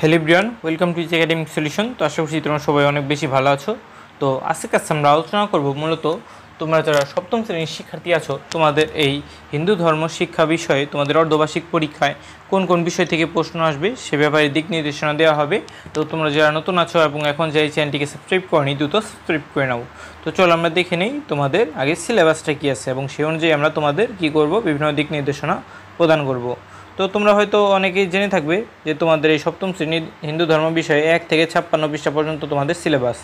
hello Brian welcome to academy academic solution তো আশা করছি তোমরা সবাই অনেক বেশি ভালো আছো তো আজকে কাছে আমরা আলোচনা করবো মূলত তোমরা যারা সপ্তম শ্রেণীর শিক্ষার্থী আছো তোমাদের এই হিন্দু ধর্ম শিক্ষা বিষয়ে তোমাদের অর্ধবার্ষিক পরীক্ষায় কোন কোন বিষয় থেকে প্রশ্ন আসবে সে ব্যাপারে দিক নির্দেশনা দেওয়া হবে তো তোমরা যারা নতুন আছো এবং এখন যাই চ্যানেলটিকে সাবস্ক্রাইব করনি দ্রুত সাবস্ক্রাইব করে নাও তো চলো আমরা দেখে নেই তোমাদের আগে সিলেবাসটা কী আছে এবং সেই অনুযায়ী আমরা তোমাদের কি করব বিভিন্ন দিক নির্দেশনা প্রদান করব তো তোমরা হয়তো অনেকেই জেনে থাকবে যে তোমাদের এই সপ্তম শ্রেণীর হিন্দু ধর্ম বিষয়ে এক থেকে ছাপ্পান্ন পৃষ্ঠা পর্যন্ত তোমাদের সিলেবাস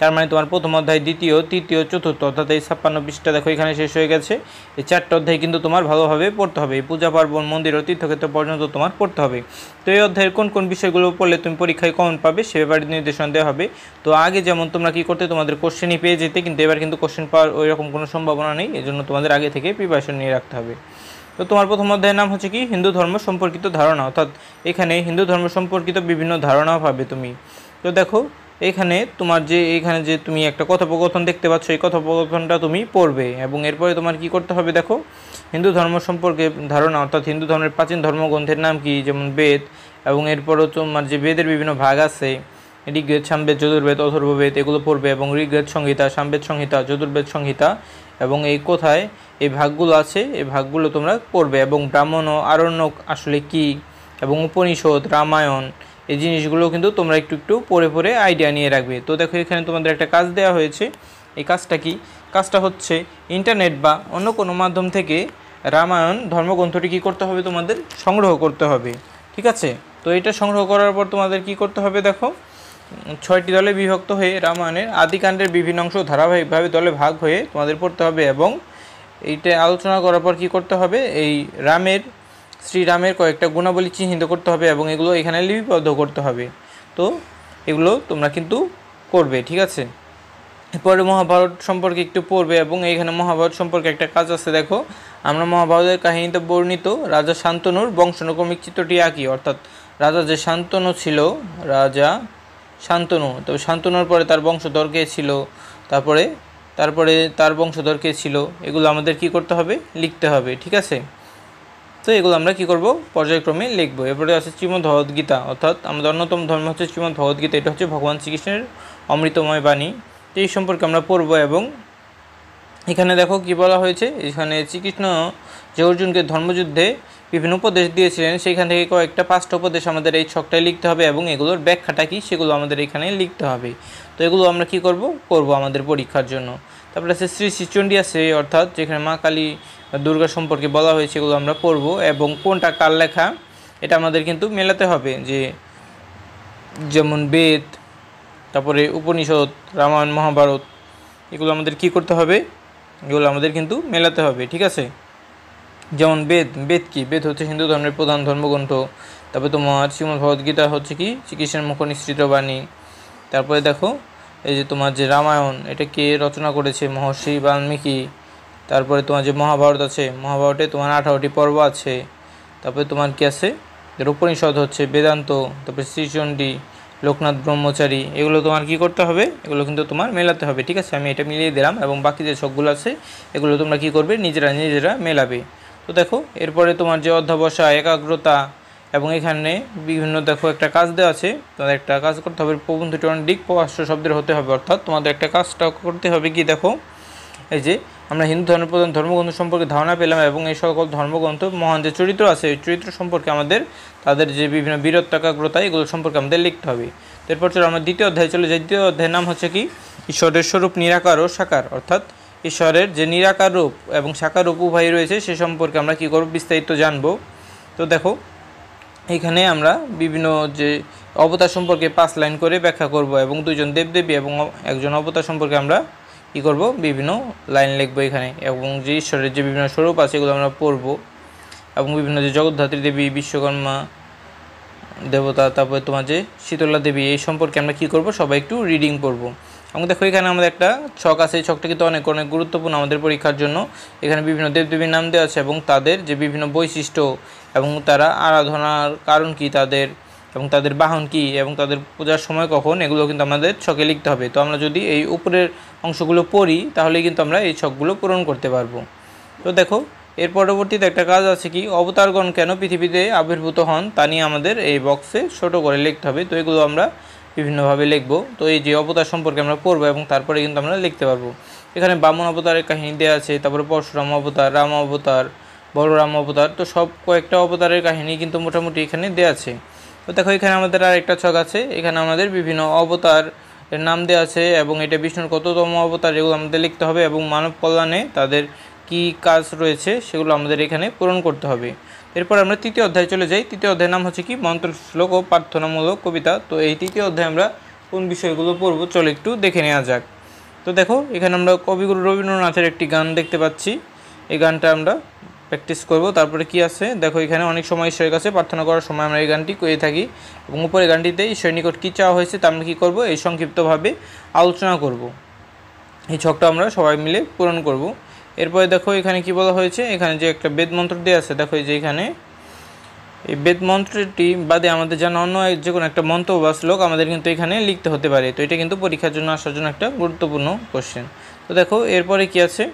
তার মানে তোমার প্রথম অধ্যায় দ্বিতীয় তৃতীয় চতুর্থ অর্থাৎ এই ছাপ্পান্ন পৃষ্ঠা দেখো এখানে শেষ হয়ে গেছে এই চারটে অধ্যায় কিন্তু তোমার ভালোভাবে পড়তে হবে পূজা পার্বণ মন্দির ও তীর্থক্ষেত্র পর্যন্ত তোমার পড়তে হবে তো এই অধ্যায়ের কোন কোন বিষয়গুলো পড়লে তুমি পরীক্ষায় কমন পাবে সে ব্যাপারে নির্দেশন দেওয়া হবে তো আগে যেমন তোমরা কি করতে তোমাদের কোশ্চেনই পেয়ে যেতে কিন্তু এবার কিন্তু কোশ্চেন পাওয়ার ওই রকম কোনো সম্ভাবনা নেই এজন্য তোমাদের আগে থেকে প্রিপারেশন নিয়ে রাখতে হবে তো তোমার প্রথম অধ্যায়ের নাম হচ্ছে কি হিন্দু ধর্ম সম্পর্কিত ধারণা অর্থাৎ এখানে হিন্দু ধর্ম সম্পর্কিত বিভিন্ন ধারণা পাবে তুমি তো দেখো এখানে তোমার যে এখানে যে তুমি একটা কথোপকথন দেখতে পাচ্ছ এই কথোপকথনটা তুমি পড়বে এবং এরপরে তোমার কি করতে হবে দেখো হিন্দু ধর্ম সম্পর্কে ধারণা অর্থাৎ হিন্দু ধর্মের প্রাচীন ধর্মগ্রন্থের নাম কি যেমন বেদ এবং এরপরও তোমার যে বেদের বিভিন্ন ভাগ আছে ঋগ্বেদ সামবেদ যজুর্বেদ অথর্ববেদ এগুলো পড়বে এবং ঋগ্বেদ সংহিতা সামবেদ সংহিতা যজুর্বেদ সংহিতা এবং এই কোথায় এই ভাগগুলো আছে এই ভাগগুলো তোমরা পড়বে এবং ব্রাহ্মণ ও আরণ্যক আসলে কি এবং উপনিষদ রামায়ণ এই জিনিসগুলো কিন্তু তোমরা একটু একটু পড়ে পড়ে আইডিয়া নিয়ে রাখবে তো দেখো এখানে তোমাদের একটা কাজ দেওয়া হয়েছে এই কাজটা কি কাজটা হচ্ছে ইন্টারনেট বা অন্য কোনো মাধ্যম থেকে রামায়ণ ধর্মগ্রন্থটি কি করতে হবে তোমাদের সংগ্রহ করতে হবে ঠিক আছে তো এটা সংগ্রহ করার পর তোমাদের কি করতে হবে দেখো ছয়টি দলে বিভক্ত হয়ে রামায়ণের আদিকাণ্ডের বিভিন্ন অংশ ধারাবাহিকভাবে দলে ভাগ হয়ে তোমাদের পড়তে হবে এবং এইটা আলোচনা করার পর কী করতে হবে এই রামের শ্রীরামের কয়েকটা গুণাবলী চিহ্নিত করতে হবে এবং এগুলো এখানে লিপিবদ্ধ করতে হবে তো এগুলো তোমরা কিন্তু করবে ঠিক আছে এরপরে মহাভারত সম্পর্কে একটু পড়বে এবং এখানে মহাভারত সম্পর্কে একটা কাজ আছে দেখো আমরা মহাভারতের কাহিনীতে বর্ণিত রাজা শান্তনুর বংশানুক্রমিক চিত্রটি আঁকি অর্থাৎ রাজা যে শান্তনু ছিল রাজা শান্তনু তো শান্তনুর পরে তার বংশধর কে ছিল তারপরে তারপরে তার বংশধর কে ছিল এগুলো আমাদের কি করতে হবে লিখতে হবে ঠিক আছে তো এগুলো আমরা কি করব পর্যায়ক্রমে লিখব এরপরে আছে শ্রীমদ ভগবদ্গীতা অর্থাৎ আমাদের অন্যতম ধর্ম হচ্ছে শ্রীমদ ভগবদ্গীতা এটা হচ্ছে ভগবান শ্রীকৃষ্ণের অমৃতময় বাণী তো এই সম্পর্কে আমরা পড়ব এবং এখানে দেখো কি বলা হয়েছে এখানে শ্রীকৃষ্ণ যে অর্জুনকে ধর্মযুদ্ধে বিভিন্ন উপদেশ দিয়েছিলেন সেখান থেকে কয়েকটা পাঁচটা উপদেশ আমাদের এই ছকটায় লিখতে হবে এবং এগুলোর ব্যাখ্যাটা কী সেগুলো আমাদের এখানে লিখতে হবে তো এগুলো আমরা কি করব করব আমাদের পরীক্ষার জন্য তারপরে আছে শ্রী শ্রীচণ্ডী আছে অর্থাৎ যেখানে মা কালী দুর্গা সম্পর্কে বলা হয়েছে এগুলো আমরা পড়ব এবং কোনটা কার লেখা এটা আমাদের কিন্তু মেলাতে হবে যে যেমন বেদ তারপরে উপনিষদ রামায়ণ মহাভারত এগুলো আমাদের কি করতে হবে এগুলো আমাদের কিন্তু মেলাতে হবে ঠিক আছে যেমন বেদ বেদ কি বেদ হচ্ছে হিন্দু ধর্মের প্রধান ধর্মগ্রন্থ তারপরে তোমার শ্রীমদ ভগবদ্গীতা হচ্ছে কি শ্রীকৃষ্ণের মুখ নিঃসৃত বাণী তারপরে দেখো এই যে তোমার যে রামায়ণ এটা কে রচনা করেছে মহর্ষি বাল্মীকি তারপরে তোমার যে মহাভারত আছে মহাভারতে তোমার আঠারোটি পর্ব আছে তারপরে তোমার কি আছে রূপনিষদ হচ্ছে বেদান্ত তারপরে শ্রীচণ্ডী লোকনাথ ব্রহ্মচারী এগুলো তোমার কি করতে হবে এগুলো কিন্তু তোমার মেলাতে হবে ঠিক আছে আমি এটা মিলিয়ে দিলাম এবং বাকি যে সবগুলো আছে এগুলো তোমরা কি করবে নিজেরা নিজেরা মেলাবে তো দেখো এরপরে তোমার যে অধ্যাবসা একাগ্রতা এবং এখানে বিভিন্ন দেখো একটা কাজ দেওয়া আছে তোমাদের একটা কাজ করতে হবে প্রবন্ধটি অনেক প্রকাশ্য শব্দের হতে হবে অর্থাৎ তোমাদের একটা কাজটা করতে হবে কি দেখো এই যে আমরা হিন্দু ধর্মের প্রধান ধর্মগ্রন্থ সম্পর্কে ধারণা পেলাম এবং এই সকল ধর্মগ্রন্থ মহান যে চরিত্র আছে ওই চরিত্র সম্পর্কে আমাদের তাদের যে বিভিন্ন একাগ্রতা এগুলো সম্পর্কে আমাদের লিখতে হবে এরপর চলো আমরা দ্বিতীয় অধ্যায় চলে যাই দ্বিতীয় অধ্যায়ের নাম হচ্ছে কি ঈশ্বরের স্বরূপ নিরাকার ও সাকার অর্থাৎ ঈশ্বরের যে নিরাকার রূপ এবং সাকার রূপ উভয় রয়েছে সে সম্পর্কে আমরা কী করব বিস্তারিত জানব তো দেখো এখানে আমরা বিভিন্ন যে অবতার সম্পর্কে পাঁচ লাইন করে ব্যাখ্যা করব এবং দুজন দেবদেবী এবং একজন অবতার সম্পর্কে আমরা কী করব বিভিন্ন লাইন লিখবো এখানে এবং যে ঈশ্বরের যে বিভিন্ন স্বরূপ আছে এগুলো আমরা পড়ব এবং বিভিন্ন যে জগদ্ধাত্রী দেবী বিশ্বকর্মা দেবতা তারপরে তোমার যে শীতলা দেবী এই সম্পর্কে আমরা কী করব সবাই একটু রিডিং পড়বো এবং দেখো এখানে আমাদের একটা ছক আছে এই ছকটা কিন্তু অনেক অনেক গুরুত্বপূর্ণ আমাদের পরীক্ষার জন্য এখানে বিভিন্ন দেবদেবীর নাম দেওয়া আছে এবং তাদের যে বিভিন্ন বৈশিষ্ট্য এবং তারা আরাধনার কারণ কি তাদের এবং তাদের বাহন কি এবং তাদের পূজার সময় কখন এগুলো কিন্তু আমাদের ছকে লিখতে হবে তো আমরা যদি এই উপরের অংশগুলো পড়ি তাহলে কিন্তু আমরা এই ছকগুলো পূরণ করতে পারবো তো দেখো এর পরবর্তীতে একটা কাজ আছে কি অবতারগণ কেন পৃথিবীতে আবির্ভূত হন তা নিয়ে আমাদের এই বক্সে ছোটো করে লিখতে হবে তো এগুলো আমরা বিভিন্নভাবে লিখব তো এই যে অবতার সম্পর্কে আমরা পড়বো এবং তারপরে কিন্তু আমরা লিখতে পারবো এখানে বামন অবতারের কাহিনী দেওয়া আছে তারপরে পরশুরাম অবতার রাম অবতার বলরাম অবতার তো সব কয়েকটা অবতারের কাহিনী কিন্তু মোটামুটি এখানে দেওয়া আছে তো দেখো এখানে আমাদের আরেকটা ছক আছে এখানে আমাদের বিভিন্ন অবতার এর নাম দেওয়া আছে এবং এটা বিষ্ণুর কততম অবতার এগুলো আমাদের লিখতে হবে এবং মানব কল্যাণে তাদের কি কাজ রয়েছে সেগুলো আমাদের এখানে পূরণ করতে হবে এরপর আমরা তৃতীয় অধ্যায় চলে যাই তৃতীয় অধ্যায়ের নাম হচ্ছে কি মন্ত্র শ্লোক ও প্রার্থনামূলক কবিতা তো এই তৃতীয় অধ্যায় আমরা কোন বিষয়গুলো পড়ব চলো একটু দেখে নেওয়া যাক তো দেখো এখানে আমরা কবিগুরু রবীন্দ্রনাথের একটি গান দেখতে পাচ্ছি এই গানটা আমরা প্র্যাকটিস করব তারপরে কি আছে দেখো এখানে অনেক সময় ঈশ্বরের কাছে প্রার্থনা করার সময় আমরা এই গানটি করে থাকি এবং উপরে গানটিতে ঈশ্বরের নিকট কী চাওয়া হয়েছে তা আমরা কী করবো এই সংক্ষিপ্তভাবে আলোচনা করব এই ছকটা আমরা সবাই মিলে পূরণ করবো এরপরে দেখো এখানে কি বলা হয়েছে এখানে যে একটা বেদ মন্ত্র আছে দেখো যে এখানে এই বেদ মন্ত্রটি বাদে আমাদের যেন অন্য যে কোনো একটা মন্ত্র বা শ্লোক আমাদের কিন্তু এখানে লিখতে হতে পারে তো এটা কিন্তু পরীক্ষার জন্য আসার জন্য একটা গুরুত্বপূর্ণ কোশ্চেন তো দেখো এরপরে কি আছে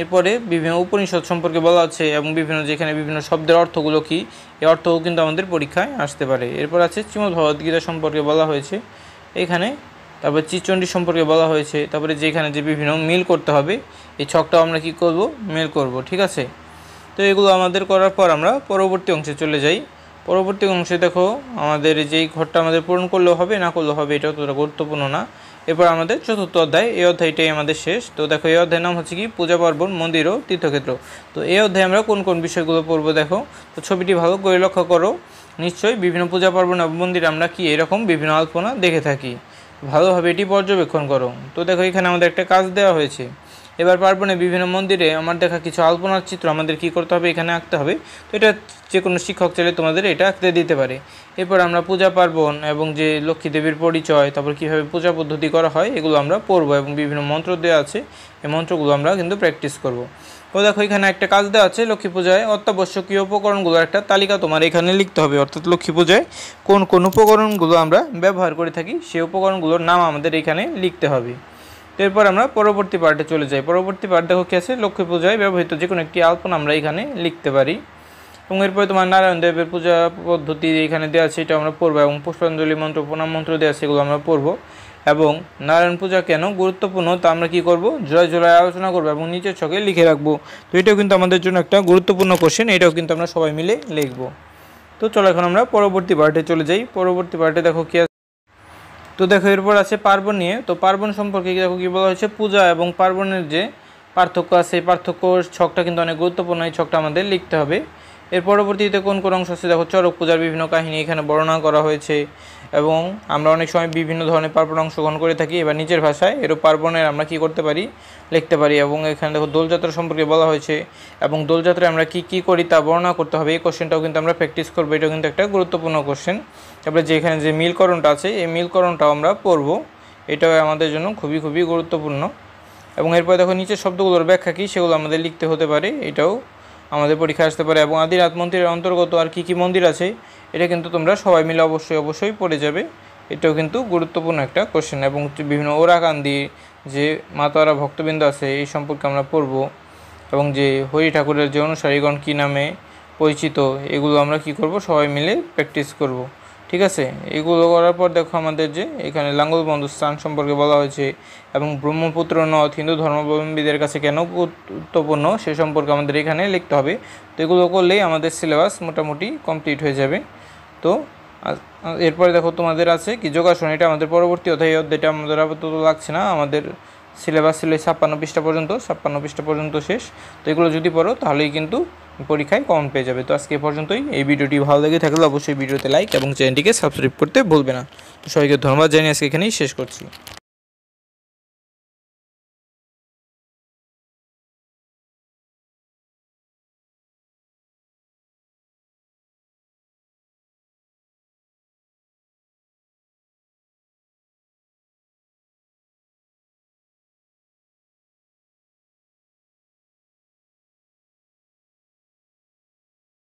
এরপরে বিভিন্ন উপনিষদ সম্পর্কে বলা আছে এবং বিভিন্ন যেখানে বিভিন্ন শব্দের অর্থগুলো কি এই অর্থও কিন্তু আমাদের পরীক্ষায় আসতে পারে এরপর আছে শ্রীমদ ভগবদ্গীতা সম্পর্কে বলা হয়েছে এখানে তারপর চিচন্ডি সম্পর্কে বলা হয়েছে তারপরে যেখানে যে বিভিন্ন মিল করতে হবে এই ছকটাও আমরা কি করব মিল করব ঠিক আছে তো এগুলো আমাদের করার পর আমরা পরবর্তী অংশে চলে যাই পরবর্তী অংশে দেখো আমাদের যেই ঘরটা আমাদের পূরণ করলে হবে না করলে হবে এটা অতটা গুরুত্বপূর্ণ না এরপর আমাদের চতুর্থ অধ্যায় এই অধ্যায়টাই আমাদের শেষ তো দেখো এই অধ্যায়ের নাম হচ্ছে কি পূজা পার্বণ মন্দির ও তীর্থক্ষেত্র তো এই অধ্যায়ে আমরা কোন কোন বিষয়গুলো পড়বো দেখো তো ছবিটি ভালো করে লক্ষ্য করো নিশ্চয়ই বিভিন্ন পূজা পার্বণ মন্দির আমরা কি এরকম বিভিন্ন আলপনা দেখে থাকি ভালোভাবে এটি পর্যবেক্ষণ করো তো দেখো এখানে আমাদের একটা কাজ দেওয়া হয়েছে এবার পার্বণে বিভিন্ন মন্দিরে আমার দেখা কিছু আলপনার চিত্র আমাদের কি করতে হবে এখানে আঁকতে হবে তো এটা যে কোনো শিক্ষক চাইলে তোমাদের এটা আঁকতে দিতে পারে এরপর আমরা পূজা পার্বণ এবং যে লক্ষ্মী দেবীর পরিচয় তারপর কীভাবে পূজা পদ্ধতি করা হয় এগুলো আমরা পড়বো এবং বিভিন্ন মন্ত্র দেওয়া আছে এই মন্ত্রগুলো আমরা কিন্তু প্র্যাকটিস করবো ও দেখো এখানে একটা কাজ দেওয়া আছে লক্ষ্মী পূজায় অত্যাবশ্যকীয় উপকরণগুলোর একটা তালিকা তোমার এখানে লিখতে হবে অর্থাৎ লক্ষ্মী পূজায় কোন কোন উপকরণগুলো আমরা ব্যবহার করে থাকি সেই উপকরণগুলোর নাম আমাদের এখানে লিখতে হবে এরপর আমরা পরবর্তী পার্টে চলে যাই পরবর্তী পার্ট দেখো কী আছে লক্ষ্মী পূজায় ব্যবহৃত যে কোনো একটি আলপনা আমরা এখানে লিখতে পারি এবং এরপরে তোমার নারায়ণ দেবের পূজা পদ্ধতি এখানে দেওয়া আছে এটা আমরা পড়বো এবং পুষ্পাঞ্জলি মন্ত্র প্রণাম মন্ত্র দেওয়া আছে এগুলো আমরা পড়বো এবং নারায়ণ পূজা কেন গুরুত্বপূর্ণ তা আমরা কি করব জোড়ায় জোড়ায় আলোচনা করবো এবং নিচের ছকে লিখে রাখবো তো এটাও কিন্তু আমাদের জন্য একটা গুরুত্বপূর্ণ কোশ্চেন এটাও কিন্তু আমরা সবাই মিলে লিখব তো চলো এখন আমরা পরবর্তী পার্টে চলে যাই পরবর্তী পার্টে দেখো কি আছে তো দেখো এরপর আছে পার্বণ নিয়ে তো পার্বণ সম্পর্কে দেখো কী বলা হয়েছে পূজা এবং পার্বণের যে পার্থক্য আছে এই পার্থক্য ছকটা কিন্তু অনেক গুরুত্বপূর্ণ এই ছকটা আমাদের লিখতে হবে এর পরবর্তীতে কোন কোন অংশ আছে দেখো চরক পূজার বিভিন্ন কাহিনী এখানে বর্ণনা করা হয়েছে এবং আমরা অনেক সময় বিভিন্ন ধরনের পার্বণ অংশগ্রহণ করে থাকি এবার নিজের ভাষায় এরও পার্বণের আমরা কি করতে পারি লিখতে পারি এবং এখানে দেখো দোলযাত্রা সম্পর্কে বলা হয়েছে এবং দোলযাত্রায় আমরা কি কি করি তা বর্ণনা করতে হবে এই কোশ্চেনটাও কিন্তু আমরা প্র্যাকটিস করবো এটাও কিন্তু একটা গুরুত্বপূর্ণ কোশ্চেন তারপরে যে এখানে যে মিলকরণটা আছে এই মিলকরণটাও আমরা পড়ব এটাও আমাদের জন্য খুবই খুবই গুরুত্বপূর্ণ এবং এরপরে দেখো নিচের শব্দগুলোর ব্যাখ্যা কী সেগুলো আমাদের লিখতে হতে পারে এটাও আমাদের পরীক্ষা আসতে পারে এবং আদিরাত মন্দিরের অন্তর্গত আর কী কী মন্দির আছে এটা কিন্তু তোমরা সবাই মিলে অবশ্যই অবশ্যই পড়ে যাবে এটাও কিন্তু গুরুত্বপূর্ণ একটা কোশ্চেন এবং বিভিন্ন ওরাকান্দি যে মাতারা ভক্তবৃন্দ আছে এই সম্পর্কে আমরা পড়ব এবং যে হরি ঠাকুরের যে অনুসারীগণ কী নামে পরিচিত এগুলো আমরা কি করব সবাই মিলে প্র্যাকটিস করব ঠিক আছে এগুলো করার পর দেখো আমাদের যে এখানে লাঙ্গল বন্ধু স্থান সম্পর্কে বলা হয়েছে এবং ব্রহ্মপুত্র নদ হিন্দু ধর্মাবলম্বীদের কাছে কেন গুরুত্বপূর্ণ সে সম্পর্কে আমাদের এখানে লিখতে হবে তো এগুলো করলেই আমাদের সিলেবাস মোটামুটি কমপ্লিট হয়ে যাবে তো এরপরে দেখো তোমাদের আছে কি যোগাসন এটা আমাদের পরবর্তী অধ্যায় অধ্যায়টা আমাদের আপাতত লাগছে না আমাদের সিলেবাস ছিল ছাপ্পান্ন পৃষ্ঠা পর্যন্ত ছাপ্পান্ন পৃষ্ঠা পর্যন্ত শেষ তো এগুলো যদি পড়ো তাহলেই কিন্তু পরীক্ষায় কমন পেয়ে যাবে তো আজকে পর্যন্তই এই ভিডিওটি ভালো লেগে থাকলে অবশ্যই ভিডিওতে লাইক এবং চ্যানেলটিকে সাবস্ক্রাইব করতে ভুলবে না তো সবাইকে ধন্যবাদ জানিয়ে আজকে এখানেই শেষ করছি